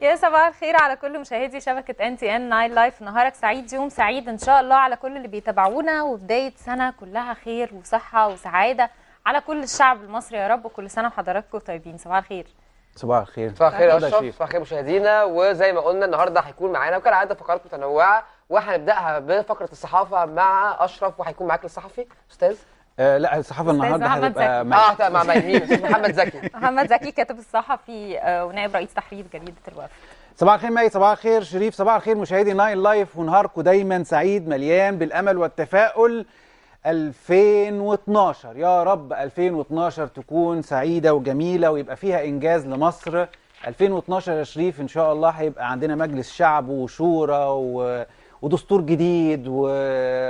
يا صباح الخير على كل مشاهدي شبكة ان تي ان ناين لايف نهارك سعيد يوم سعيد ان شاء الله على كل اللي بيتابعونا وبداية سنة كلها خير وصحة وسعادة على كل الشعب المصري يا رب وكل سنة وحضراتكم طيبين صباح الخير صباح الخير صباح الخير يا اشرف صباح الخير مشاهدينا وزي ما قلنا النهارده هيكون معانا وكالعاده فقرات متنوعه وهنبداها بفقره الصحافه مع اشرف وهيكون معاك الصحفي استاذ آه، لا الصحافه النهارده هتبقى آه، مع اه مع مين محمد زكي محمد زكي كاتب الصحفي آه، ونائب رئيس تحرير جريده الوفد صباح الخير مي صباح الخير شريف صباح الخير مشاهدي ناين لايف ونهاركم دايما سعيد مليان بالامل والتفاؤل 2012 يا رب 2012 تكون سعيده وجميله ويبقى فيها انجاز لمصر 2012 يا شريف ان شاء الله هيبقى عندنا مجلس شعب وشورى و... ودستور جديد و...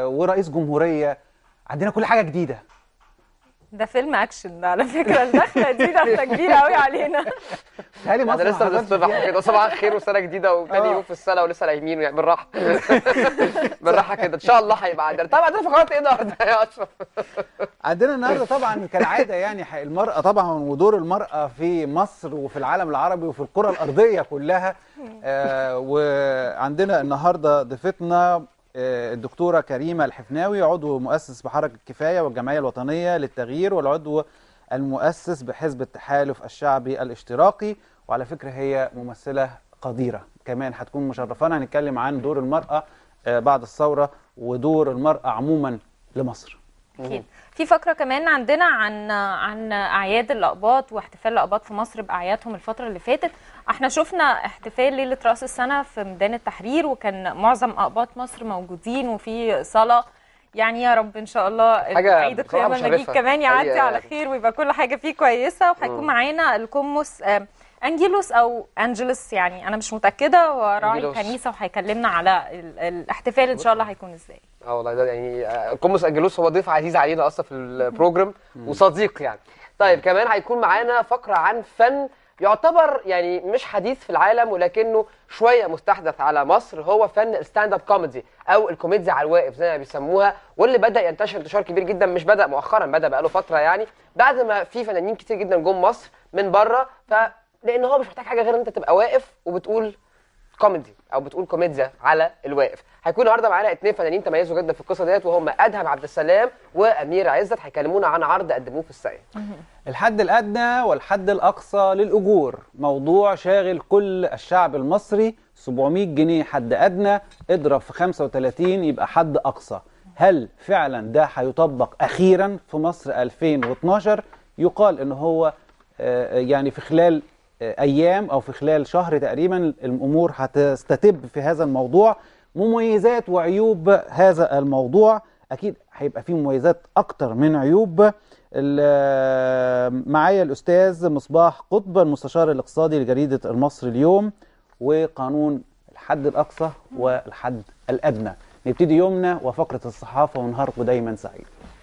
ورئيس جمهوريه عندنا كل حاجه جديده ده فيلم اكشن ده على فكره الدخله دي دخله كبيره قوي علينا تهيألي مصر لسه بنصطبح كده صباح الخير وسنه جديده وتاني آه. يوم في السنه ولسه نايمين يعني بالراحه بالراحه كده ان شاء الله هيبقى عندنا طبعا عندنا فقرات ايه النهارده يا اشرف عندنا النهارده طبعا كالعاده يعني المراه طبعا ودور المراه في مصر وفي العالم العربي وفي الكره الارضيه كلها آه وعندنا النهارده ضيفتنا آه، الدكتورة كريمة الحفناوي عضو مؤسس بحركة كفاية والجمعية الوطنية للتغيير والعضو المؤسس بحزب التحالف الشعبي الاشتراكي وعلى فكرة هي ممثلة قديرة كمان هتكون مشرفانا هنتكلم عن دور المرأة آه، بعد الثورة ودور المرأة عموما لمصر اكيد في فقره كمان عندنا عن عن اعياد الاقباط واحتفال الاقباط في مصر باعيادهم الفتره اللي فاتت احنا شفنا احتفال ليله راس السنه في ميدان التحرير وكان معظم اقباط مصر موجودين وفي صلاه يعني يا رب ان شاء الله عيد القيامه المجيد كمان يعدي على خير ويبقى كل حاجه فيه كويسه وهيكون معانا الكمس آه انجيلوس او انجلوس يعني انا مش متاكده وراعي الكنيسه وهيكلمنا على الاحتفال ان شاء الله هيكون ازاي اه والله ده يعني آه، قمص انجلوس هو ضيف عزيز علينا اصلا في البروجرام وصديق يعني طيب كمان هيكون معانا فقره عن فن يعتبر يعني مش حديث في العالم ولكنه شويه مستحدث على مصر هو فن الستاند اب كوميدي او الكوميديا على الواقف زي ما بيسموها واللي بدا ينتشر انتشار كبير جدا مش بدا مؤخرا بدا بقاله فتره يعني بعد ما في فنانين كتير جدا جم مصر من بره ف لان هو مش محتاج حاجه غير ان انت تبقى واقف وبتقول كوميدي او بتقول كوميديا على الواقف هيكون النهارده معانا اثنين فنانين تميزوا جدا في القصه ديت وهم ادهم عبد السلام وامير عزت هيكلمونا عن عرض قدموه إيه في الساقيه الحد الادنى والحد الاقصى للاجور موضوع شاغل كل الشعب المصري 700 جنيه حد ادنى اضرب في 35 يبقى حد اقصى هل فعلا ده هيطبق اخيرا في مصر 2012 يقال ان هو آه، يعني في خلال ايام او في خلال شهر تقريبا الامور هتستتب في هذا الموضوع مميزات وعيوب هذا الموضوع اكيد هيبقى فيه مميزات اكتر من عيوب معايا الاستاذ مصباح قطب المستشار الاقتصادي لجريده المصري اليوم وقانون الحد الاقصى والحد الادنى نبتدي يومنا وفقره الصحافه ونهاركم دايما سعيد